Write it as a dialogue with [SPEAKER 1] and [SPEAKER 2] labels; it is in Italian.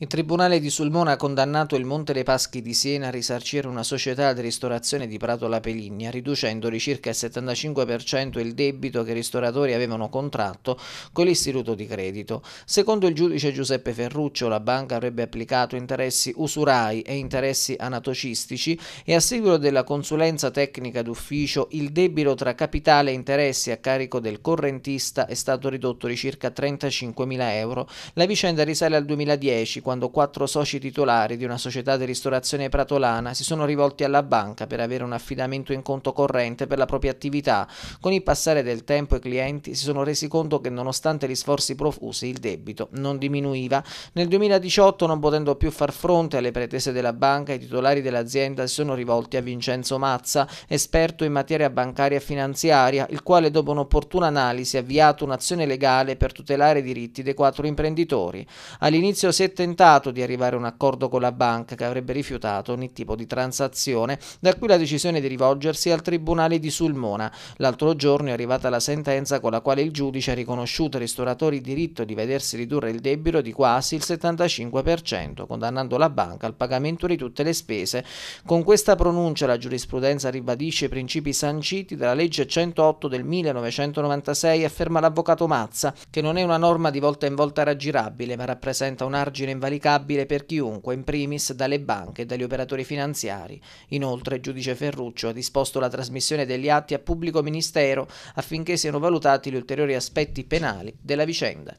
[SPEAKER 1] Il Tribunale di Sulmona ha condannato il Monte dei Paschi di Siena a risarcire una società di ristorazione di Prato La Peligna, riducendo di circa il 75% il debito che i ristoratori avevano contratto con l'istituto di credito. Secondo il giudice Giuseppe Ferruccio, la banca avrebbe applicato interessi usurai e interessi anatocistici e a seguito della consulenza tecnica d'ufficio il debito tra capitale e interessi a carico del correntista è stato ridotto di circa 35.000 euro. La vicenda risale al 2010 quando quattro soci titolari di una società di ristorazione pratolana si sono rivolti alla banca per avere un affidamento in conto corrente per la propria attività. Con il passare del tempo i clienti si sono resi conto che nonostante gli sforzi profusi il debito non diminuiva. Nel 2018, non potendo più far fronte alle pretese della banca, i titolari dell'azienda si sono rivolti a Vincenzo Mazza, esperto in materia bancaria e finanziaria, il quale dopo un'opportuna analisi ha avviato un'azione legale per tutelare i diritti dei quattro imprenditori. All'inizio settentrionale tentato di arrivare a un accordo con la banca che avrebbe rifiutato ogni tipo di transazione, da cui la decisione di rivolgersi al Tribunale di Sulmona. L'altro giorno è arrivata la sentenza con la quale il giudice ha riconosciuto ai ristoratori il diritto di vedersi ridurre il debito di quasi il 75%, condannando la banca al pagamento di tutte le spese. Con questa pronuncia la giurisprudenza ribadisce i principi sanciti dalla legge 108 del 1996, afferma l'avvocato Mazza, che non è una norma di volta in volta raggirabile, ma rappresenta un argine invariabile invalicabile per chiunque, in primis dalle banche e dagli operatori finanziari. Inoltre il giudice Ferruccio ha disposto la trasmissione degli atti a pubblico ministero affinché siano valutati gli ulteriori aspetti penali della vicenda.